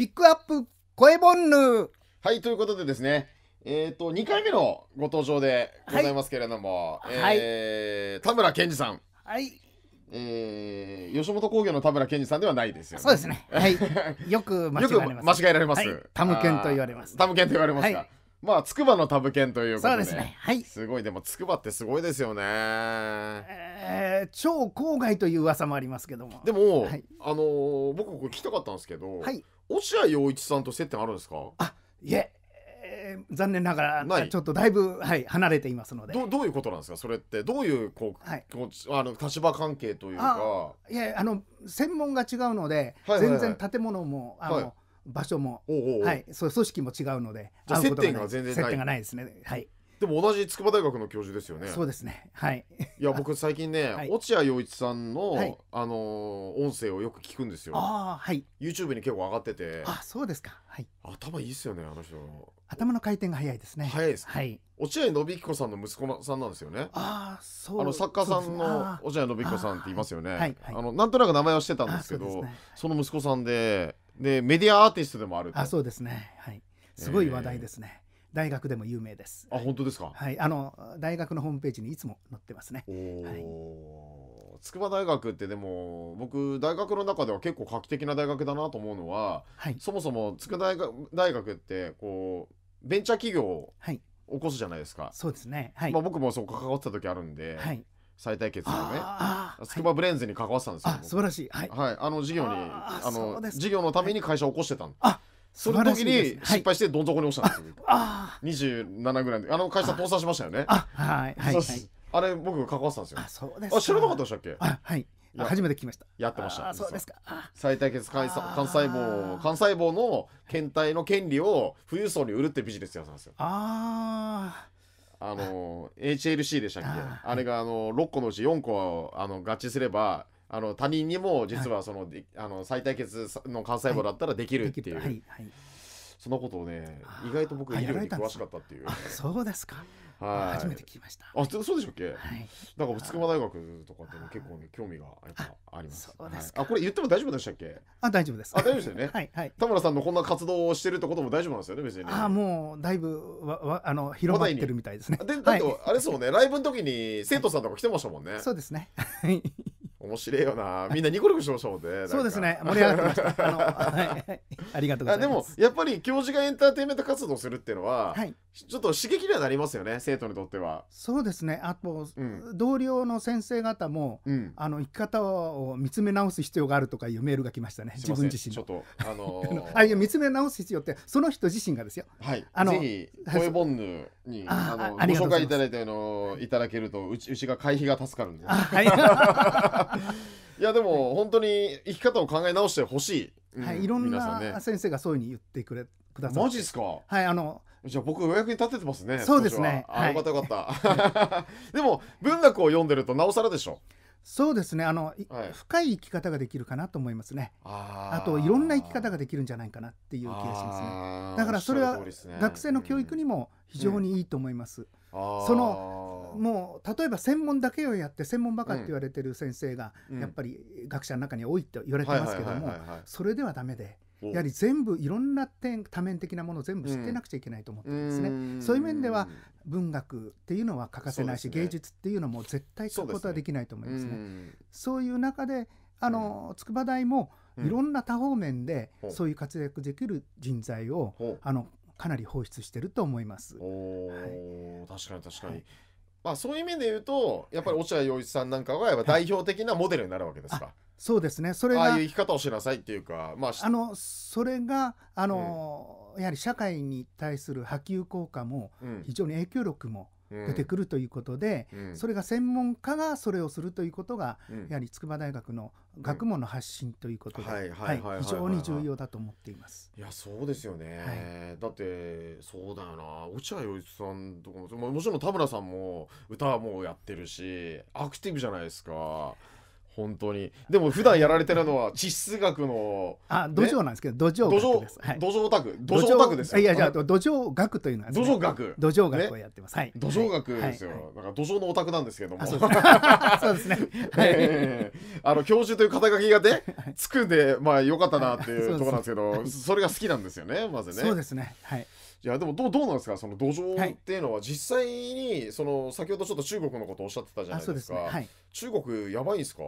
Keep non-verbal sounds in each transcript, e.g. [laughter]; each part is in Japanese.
ピックアップ声ボンヌはい、ということでですね、えっ、ー、と、2回目のご登場でございますけれども、はい、えー、田村健二さん。はい。えー、吉本興業の田村健二さんではないですよね。そうですね。はい。[laughs] よく間違えられます。よく間違えられます。はい、タムケンと言われます。タムケンと言われますか。はい、まあ、筑波のタムケンということで。そうですね。はい。すごい、でも、筑波ってすごいですよね。えー、超郊外という噂もありますけども。でも、はい、あのー、僕、ここ来たかったんですけど、はい、落合陽一さんと接点あるんですかあいえ残念ながらいちょっとだいぶ、はい、離れていますのでどどういうことなんですかそれってどういうこう、はいこうあの立場関係というかいやあの専門が違うので、はいはいはい全然建物もあの、はい場所もおうおうはい、そう組織も違うのでじゃあ接点が全然ない接点がないですねはいでも同じ筑波大学の教授ですよね。そうですね。はい。いや僕最近ね、[laughs] はい、落合陽一さんの、はい、あの音声をよく聞くんですよ。ああはい。YouTube に結構上がってて。あそうですか。はい。頭いいっすよねあの人。頭の回転が早いですね。早いです、ね。はい。落合信彦さんの息子さんなんですよね。ああそう。あの作家さんの落合信彦さんっていますよね。はい、はい、あのなんとなく名前はしてたんですけど、そね、その息子さんで、でメディアアーティストでもある。あそうですね。はい。すごい話題ですね。えー大学でも有名です。あ、本当ですか。はい、あの大学のホームページにいつも載ってますね。はい、筑波大学ってでも僕大学の中では結構画期的な大学だなと思うのは、はい、そもそも筑波大学大学ってこうベンチャー企業を起こすじゃないですか。はい、そうですね。はい、まあ僕もそう関わってた時あるんで。はい再対決のねつくばブレンズに関わってたんですよ、はい、素晴らしい、はい、はい、あの事業にあの、事業のために会社を起こしてたんあその時に失敗してどん底に落ちたんですよ、はい、27ぐらいであの会社倒産しましたよねあはいはい、はい、あれ僕関わってたんですよあそうですあ知らなかったでしたっけあはい初めて聞きましたやってましたそうですか最大血幹幹細胞幹細胞の検体の権利を富裕層に売るってビジネスやったんですよあああの HLC でしたっけあれがあの6個のうち4個あの合致すればあの他人にも実はその、はい、あの再対決の幹細胞だったらできるっていう、はい、はい、そのことをね意外と僕医療に詳しかったっていうそうですかはい、初めて聞きました。あ、そうでしたっけ。はい、なんか筑波大学とかでも結構ね、興味がやっぱあります。そうですか、はい、あ、これ言っても大丈夫でしたっけ。あ、大丈夫です。あ、大丈夫ですよね。はい、はい。田村さんのこんな活動をしてるってことも大丈夫なんですよね、別に、ね。あ、もうだいぶわわあの広まってるみたいですね。で、だって、はい、あれそうね、ライブの時に生徒さんとか来てましたもんね。そうですね。はい。面白いよなみんなニコニコしましたもんねそうですね盛り上がってましたあの、はい、[laughs] ありがとうございますでもやっぱり教授がエンターテインメント活動するっていうのは、はい、ちょっと刺激にはなりますよね生徒にとっては。そうですねあと、うん、同僚の先生方も、うん、あの生き方を見つめ直す必要があるとかいうメールが来ましたね自分自身ちょっとあのー、[laughs] あいや見つめ直す必要ってその人自身がですよ。はい。あのぜひ声ボンヌにああのご紹介いただいたのいただけるとうちうちが会費が助かるんで。はい、[laughs] いやでも、本当に生き方を考え直してほしい。はい、うん、いろんな先生がそういうふうに言ってくれくださいマジっすかはいあのじゃあ僕お役に立ててますねそうですねあ、はよかったよかった [laughs] でも文学を読んでるとなおさらでしょそうですねあの、はい、深い生き方ができるかなと思いますねあといろんな生き方ができるんじゃないかなっていう気がしますねだからそれは学生の教育にも非常にいいと思います、うんうん、そのもう例えば専門だけをやって専門ばかって言われてる先生がやっぱり学者の中に多いと言われてますけどもそれではダメで。やはり全部いろんな点多面的なものを全部知ってなくちゃいけないと思ってるんですね、うん、そういう面では文学っていうのは欠かせないし、ね、芸術っていうのも絶対書くことはできないと思いますね。そう、ね,、いう中であの筑波大もいろんな多方面でそういう活躍できる人材を、うん、あのかなり放出してると思います。はい、確かに確かに、はいまあ、そういう面で言うとやっぱり落合陽一さんなんかはやっぱ代表的なモデルになるわけですか。はいそうですねそれがああいう生き方をしなさいっていうか、まあ、あのそれがあの、うん、やはり社会に対する波及効果も非常に影響力も、出てくるということで、うん、それが専門家がそれをするということが、うん、やはり筑波大学の学問の発信ということで非常に重要だと思っています。いやそうですよね、はい、だってそうだよな落合陽一さんとかももちろん田村さんも歌もやってるしアクティブじゃないですか。本当にでも普段やられてるのは [laughs] 地質学のあ土壌なんですけど、土壌学です、土壌オタク土壌オタクですいやじゃあ土壌学というのは、ね、土壌学土壌学をやってます、ね、はい土壌学ですよ、はい、なんか土壌のオタクなんですけどもそうですね [laughs] えー、あの教授という肩書きがねつくんでまあ良かったなっていうところなんですけどそれが好きなんですよねまずねそうですねはいいやでもどうどうなんですかその土壌っていうのは実際にその先ほどちょっと中国のことをおっしゃってたじゃないですか。すねはい、中国やばいですか？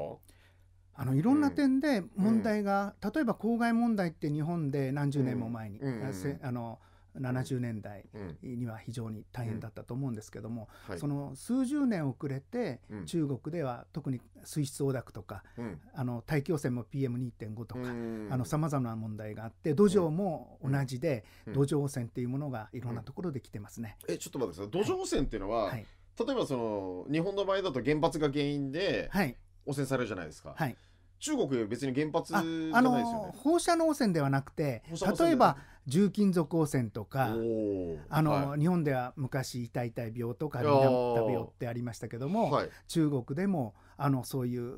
あのいろんな点で問題が、うん、例えば公害問題って日本で何十年も前に、うんうん、あの70年代には非常に大変だったと思うんですけども、はい、その数十年遅れて中国では特に水質汚濁とか、うん、あの大気汚染も PM2.5 とかさまざまな問題があって土壌も同じで、土壌汚染っていうものがいろんなところで来てますね。えちょっと待ってください土壌汚染っていうのは、はい、例えばその日本の場合だと原発が原因で汚染されるじゃないですか。はい中国別に原発、ね、あの放射能汚染ではなくて、例えば重金属汚染とか、あの、はい、日本では昔痛い痛い病とか水病ってありましたけども、はい、中国でもあのそういう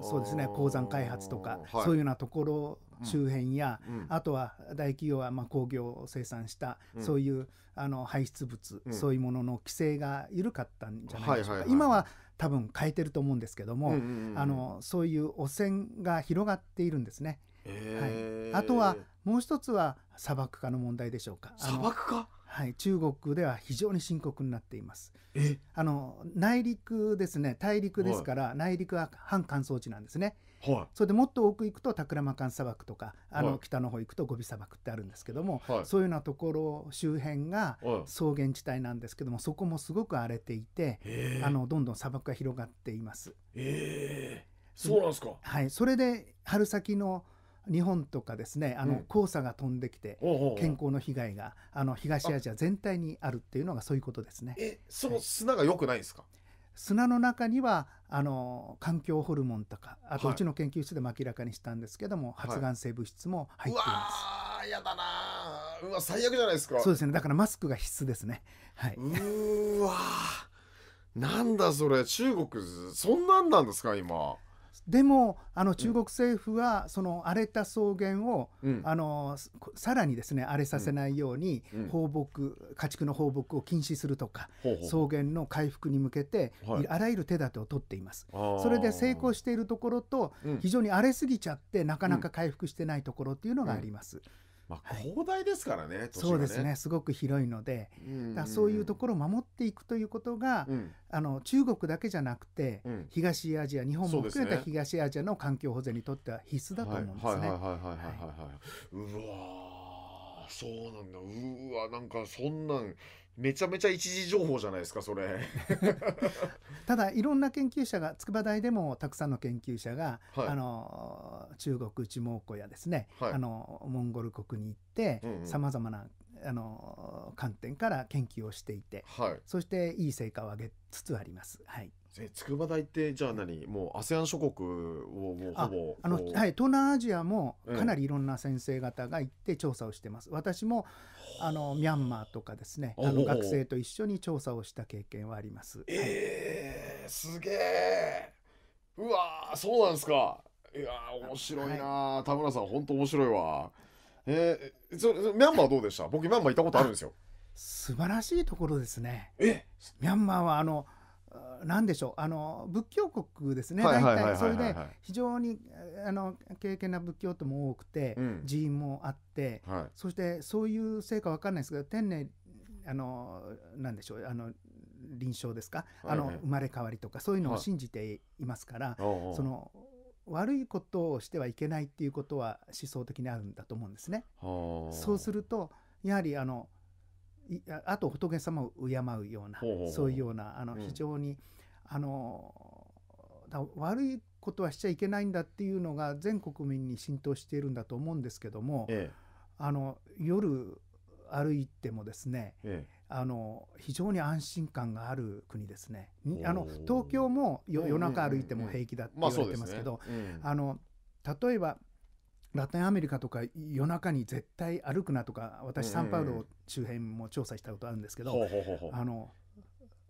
そうですね鉱山開発とか、はい、そういうようなところ周辺や、うん、あとは大企業はまあ工業を生産した、うん、そういうあの排出物、うん、そういうものの規制が緩かったんじゃないでしょうか。今は多分変えてると思うんですけども、うんうんうん、あのそういう汚染が広がっているんですね。えー、はい、あとはもう一つは砂漠化の問題でしょうか。砂漠化はい、中国では非常に深刻になっています。あの内陸ですね、大陸ですから、はい、内陸は半乾燥地なんですね。はい、それでもっと奥行くとタクラマカン砂漠とか、あの、北の方行くとゴビ砂漠ってあるんですけども、そういうようなところ周辺が草原地帯なんですけども、そこもすごく荒れていて、あのどんどん砂漠が広がっています。そうなんですか。はい、それで春先の日本とかですねあの、黄砂が飛んできて健康の被害があの東アジア全体にあるっていうのがそういうことですね。えその砂が良くないですか、はい砂の中にはあの環境ホルモンとかあとうちの研究室でも明らかにしたんですけども、はい、発がん性物質も入っています。はい、やだなうわ最悪じゃないですかそうですねだからマスクが必須ですね、はい、うわなんだそれ中国そんなんなんですか今でもあの中国政府はその荒れた草原を、うん、あのさらにですね荒れさせないように放牧、家畜の放牧を禁止するとか、草原の回復に向けて、あらゆる手立てを取っています。それで成功しているところと、非常に荒れすぎちゃってなかなか回復してないところっていうのがあります。まあ、広大ですからね、はい、ねそうですねすごく広いので、うんうん、そういうところを守っていくということが、うん、あの中国だけじゃなくて、うん、東アジア日本も含めた東アジアの環境保全にとっては必須だと思うんですね。うわそうなんだうわなんかそんなんめちゃめちゃ一時情報じゃないですかそれ [laughs] ただいろんな研究者が筑波大でもたくさんの研究者が、はい、あの中国内蒙古やですね、はい、あのモンゴル国に行ってさまざまなあの観点から研究をしていて、はい、そしていい成果を上げつつあります。はいえ筑波大ってじゃあ何もう ASEAN 諸国をもうほぼあの、はい、東南アジアもかなりいろんな先生方が行って調査をしてます、ええ、私もあのミャンマーとかですねあの学生と一緒に調査をした経験はありますええーすげえうわそうなんですかいや面白いな、はい、田村さん本当面白いわえー、そミャンマーどうでした僕ミャンマー行ったことあるんですよ素晴らしいところですねミャンマーはあの何でしょうあの仏教国ですね大体それで非常にあの敬虔な仏教徒も多くて、うん、寺院もあって、はい、そしてそういうせいか分かんないですけど天寧あの何でしょうあの臨床ですか、あの生まれ変わりとかそういうのを信じていますから、はい、その悪いことをしてはいけないっていうことは思想的にあるんだと思うんですね。そうするとやはりあのあと仏様を敬うようなそういうようなあの非常に、うん、あの悪いことはしちゃいけないんだっていうのが全国民に浸透しているんだと思うんですけども、ええ、あの夜歩いてもですね、ええ、あの非常に安心感がある国ですね。あの東京も夜中歩いても平気だって言われてますけど、例えばラテンアメリカとか夜中に絶対歩くなとか私サンパウロ周辺も調査したことあるんですけど、あの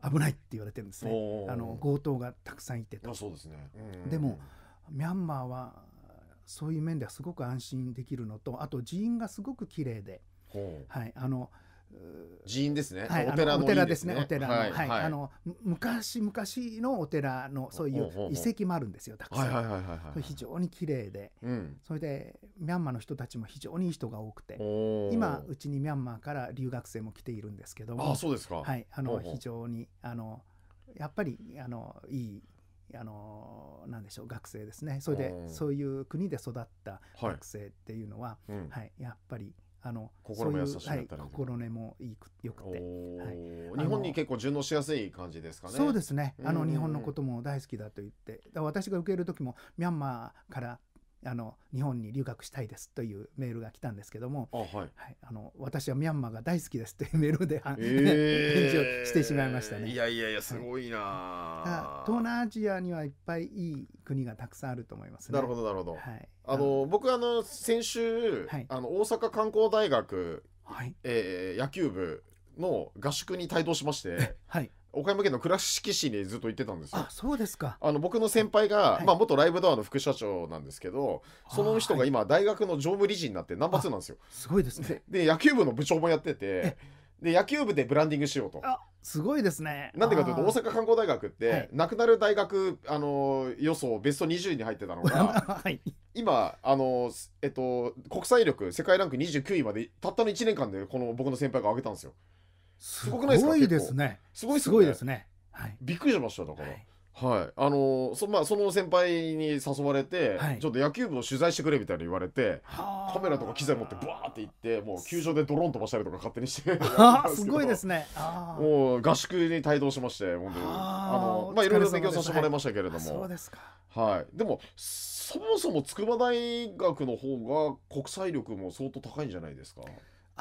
危ないって言われてるんですねあの強盗がたくさんいてと、ねうん、でもミャンマーはそういう面ではすごく安心できるのとあと寺院がすごく綺麗で、はい、あので寺院ですね。はい、お寺ね、お寺ですね。お寺はい、はい、あの昔昔のお寺のそういう遺跡もあるんですよ。たくさん。非常に綺麗で、うん、それでミャンマーの人たちも非常にいい人が多くて、今うちにミャンマーから留学生も来ているんですけども、あそうですか。はい、あの非常にあのやっぱりあのいいあのなんでしょう学生ですねそれでそういう国で育った学生っていうのは、はい、うんはい、やっぱりあの心も優しい、はい、心根もよくて、はい、日本に結構順応しやすい感じですかねそうですねあの日本のことも大好きだと言って私が受ける時もミャンマーからあの日本に留学したいですというメールが来たんですけども、あはい、はい、あの私はミャンマーが大好きですというメールで、えー、[laughs] 返事をしてしまいましたね。いやいやいやすごいな、はい、東南アジアにはいっぱいいい国がたくさんあると思います、ね、なるほどなるほど。はい、あの僕あの先週、はい、あの大阪観光大学、はいえー、野球部の合宿に帯同しまして、はい、岡山県の倉敷市にずっと行ってたんですよ。あそうですかあの僕の先輩が、はい、まあ、元ライブドアの副社長なんですけどその人が今大学の常務理事になってナンバー2なんですよ。すごいですねで野球部の部長もやっててで野球部でブランディングしようと。すごいですね。なんでかというと大阪観光大学って、はい、亡くなる大学あの予想ベスト20位に入ってたのが、[laughs] はい、今あのえっと国際力世界ランク29位までたったの1年間でこの僕の先輩が上げたんですよ。すごくないですかすごいですねすごいすごいですね、はい、びっくりしましただから、はいあのそまあ、その先輩に誘われて、ちょっと野球部を取材してくれみたいに言われてカメラとか機材持ってバーって行ってもう球場でドローン飛ばしたりとか勝手にしてすごいですねもう合宿に帯同しまして本当にあの、まあ、いろいろ勉強させてもらいましたけれども、そうですか。はい、でもそもそも筑波大学の方が国際力も相当高いんじゃないですか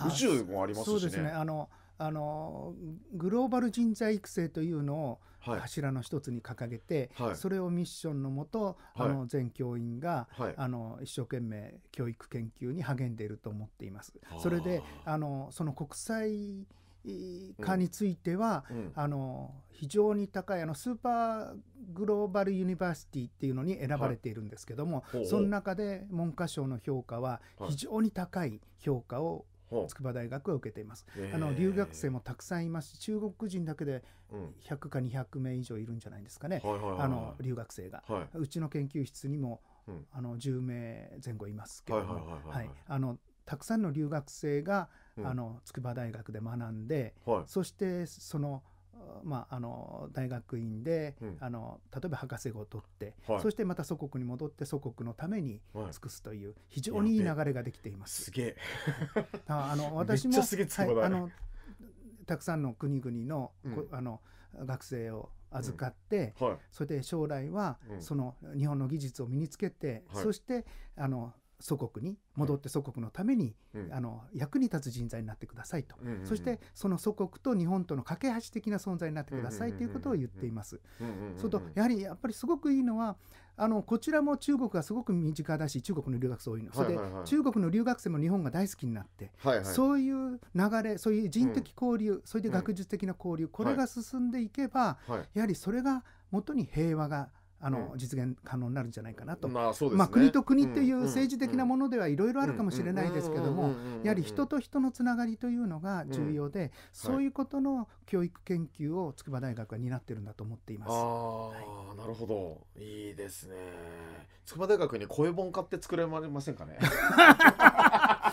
宇宙もありますしね。そうですねあのあのグローバル人材育成というのを柱の一つに掲げて、はい、それをミッションのもと、はい、あの全教員が、はい、あの一生懸命教育研究に励んでいると思っています。それであのその国際化については、うんあの非常に高いあのスーパーグローバルユニバーシティっていうのに選ばれているんですけども、はい、その中で文科省の評価は非常に高い評価を筑波大学を受けています、えー、あの留学生もたくさんいますし中国人だけで100か200名以上いるんじゃないですかね、あの留学生が、はい、うちの研究室にも、うん、あの10名前後いますけどもたくさんの留学生が、うん、あの筑波大学で学んで、はい、そしてそのまあ、あの大学院で、うん、あの例えば博士号を取って、はい、そしてまた祖国に戻って祖国のために尽くすという非常にいい流れができています。すげえあの [laughs] 私も、たくさんの国々のうん、あの学生を預かって、うんはい、それで将来は、その日本の技術を身につけて、そしてあの祖国に戻って祖国のために、うん、あの役に立つ人材になってくださいと、うんうんうん、そしてその祖国と日本との架け橋的な存在になってくださいということを言っています。それとやはりやっぱりすごくいいのはあのこちらも中国がすごく身近だし中国の留学生多いの、はいはいはい、それで中国の留学生も日本が大好きになって、はいはい、そういう流れそういう人的交流、うん、それで学術的な交流、これが進んでいけば、はい、やはりそれが元に平和があの、うん、実現可能になるんじゃないかなと、まあね、まあ、国と国という政治的なものではいろいろあるかもしれないですけどもやはり人と人のつながりというのが重要で、うん、そういうことの教育研究を筑波大学は担ってるんだと思っています。はい、なるほどいいですね筑波大学に声本買って作れませんかね [laughs]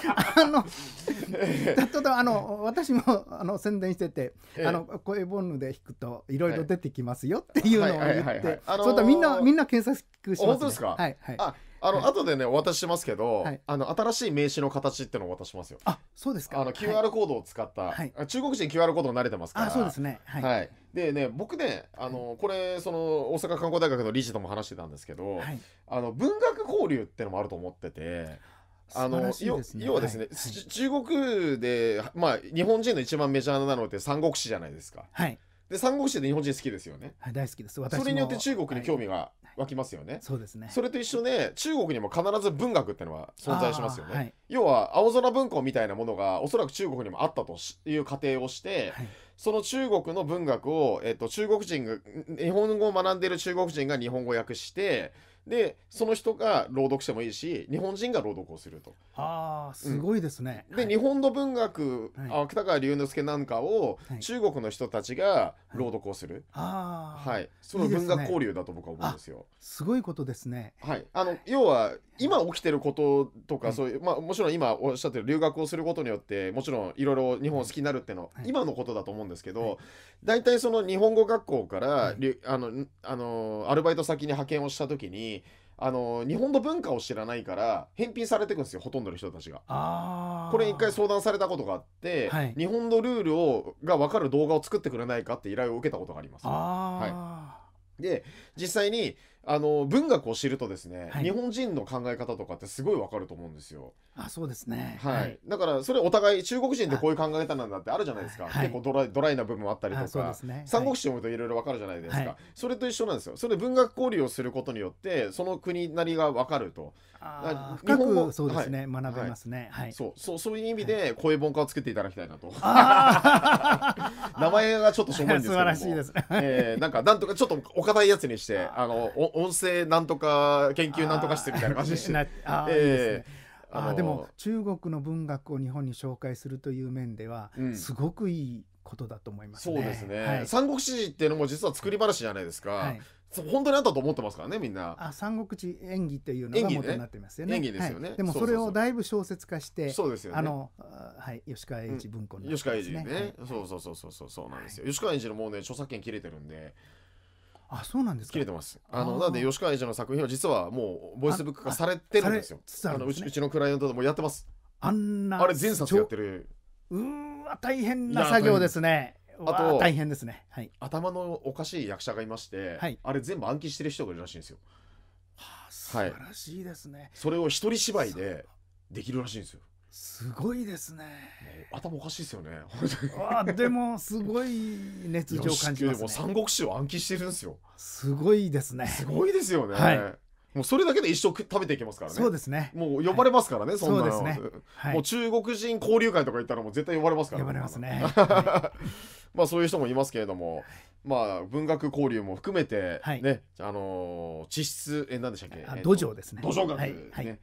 あのちょっとあの私もあの宣伝してて、あの声ボンヌで弾くといろいろ出てきますよっていうのを言って、そうだみんなみんな検索します、ね。本当ですか。はいはい。ああの、はい、後でねお渡ししますけど、はい、あの新しい名刺の形ってのを渡しますよ。あそうですか。あの QR コードを使った、はい、中国人 QR コード慣れてますから。あそうですね。はい。はい、でね僕ねあのこれその大阪観光大学の理事とも話してたんですけど、あの文学交流ってのもあると思ってて。あの、要はですね、はい、中国で、まあ、日本人の一番メジャーなのって三国志じゃないですか。はい。で三国志で日本人好きですよね。はい、大好きです。それによって中国に興味が湧きますよね。はい、そうですね。それと一緒で、中国にも必ず文学ってのは存在しますよね。はい、要は青空文庫みたいなものがおそらく中国にもあったという仮定をして。はいその中国の文学を、えっと、中国人が日本語を学んでいる中国人が日本語訳してでその人が朗読してもいいし日本人が朗読をすると。あすごいですね、うん、で、はい、日本の文学、はい、芥川龍之介なんかを中国の人たちが朗読をする、はい、はい、その文学交流だと僕は思うんですよ。いいす、ね,、ごいことですね、はい、あの要は今起きてることとか、そういうまあ、もちろん今おっしゃってる留学をすることによってもちろんいろいろ日本好きになるっていうのは、今のことだと思うんですけど大体、その日本語学校から、あのあのアルバイト先に派遣をした時ににあの日本の文化を知らないから返品されていくんですよほとんどの人たちが。これ一回相談されたことがあって、はい、日本のルールをが分かる動画を作ってくれないかって依頼を受けたことがあります。はいで実際にあの文学を知るとですね、はい、日本人の考え方とかってすごいわかると思うんですよ。あそうですね、はい、はい、だからそれお互い中国人ってこういう考え方なんだってあるじゃないですか、はい、結構ドライドライな部分もあったりとか、ね、三国志読むといろいろわかるじゃないですか、それと一緒なんですよそれ文学交流をすることによってその国なりがわかるとあ深くそうですね、はい、学べますね、はい、はい、そうそうそういう意味で声本化をつけていただきたいなと [laughs] 名前がちょっとしょぼいんですけど素晴らしいです、えー、なんかなんとかちょっとお堅いやつにしてあの音声なんとか研究なんとかしてみたいな感じにして。えーあでも中国の文学を日本に紹介するという面では、すごくいいことだと思いますね。うん、そうですね、はい、三国志っていうのも実は作り話じゃないですか。はいそう本当にあったと思ってますからねみんなあ三国志演技というのが元になってますよね演技ですよね、はい、でもそれをだいぶ小説化してそうですよ、ね、あのはい吉川英治文庫の、ねうん、吉川英治ね、はい、そうそうそうそうそうそうなんですよ、吉川英治のもうね著作権切れてるんであそうなんですか切れてますあのなんで吉川英治の作品は実はもうボイスブック化されてるんですよあのうちうちのクライアントでもやってますあんなあれ全冊やってるうわ大変な作業ですねあと大変ですね、はい、頭のおかしい役者がいまして、はい、あれ全部暗記してる人がいるらしいんですよ。はあ、素晴らしいですね、はい、それを一人芝居でできるらしいんですよ。すごいですね。頭おかしいですよね。あ、でもすごい熱情感じますね。三国志を暗記してるんですよ。すごいですね。すごいですよね。はい。もうそれだけで一生食べていけますからねそうですねもう呼ばれますからね、はい、そんなの、ねはい、もう中国人交流会とか行ったらもう絶対呼ばれますから、ね、呼ばれますね、はい、まあそういう人もいますけれども、まあ文学交流も含めてね、あの地質え何でしたっけ土壌ですね土壌学ね、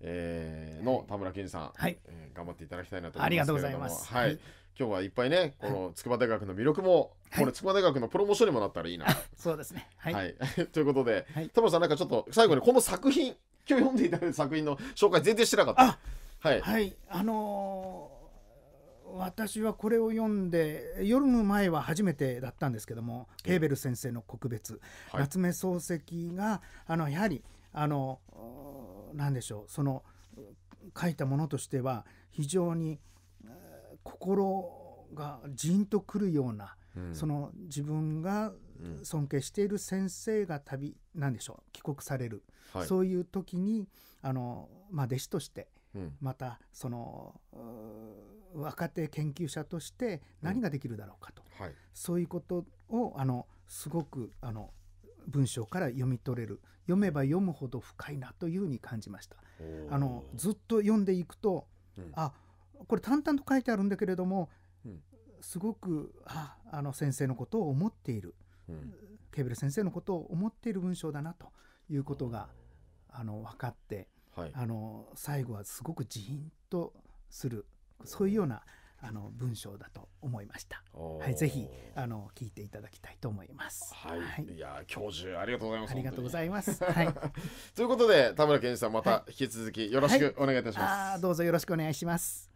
えー、の田村健二さん、はいえー、頑張っていただきたいなと思いますありがとうございますはい今日はいっぱいねこの筑波大学の魅力も、はい、これ筑波大学のプロモーションにもなったらいいなそうですねはい、はい、[laughs] ということで、はい、田村さんなんかちょっと最後にこの作品今日読んでいただいた作品の紹介全然してなかったはい、はい、あのー、私はこれを読んで読む前は初めてだったんですけどもケーベル先生の告別、はい、夏目漱石があのやはりあの何でしょうその書いたものとしては非常に心がじんとくるような、うん、その自分が尊敬している先生が旅なんでしょう帰国される、はい、そういう時にあの、まあ、弟子として、うん、またその若手研究者として何ができるだろうかと、うんはい、そういうことをあのすごくあの文章から読み取れる読めば読むほど深いなというふうに感じました。あのずっと読んでいくと、うん、あこれ淡々と書いてあるんだけれども、うん、すごくああの先生のことを思っている、うん、ケーブル先生のことを思っている文章だなということが、あの分かって、はい、あの最後はすごくジーンとするそういうようなあの文章だと思いました。はい、ぜひあの聞いていただきたいと思います。はい、はい、いや教授ありがとうございます。ありがとうございます。はい。[laughs] ということで田村健一さんまた引き続きよろしくお願いいたします。はい、どうぞよろしくお願いします。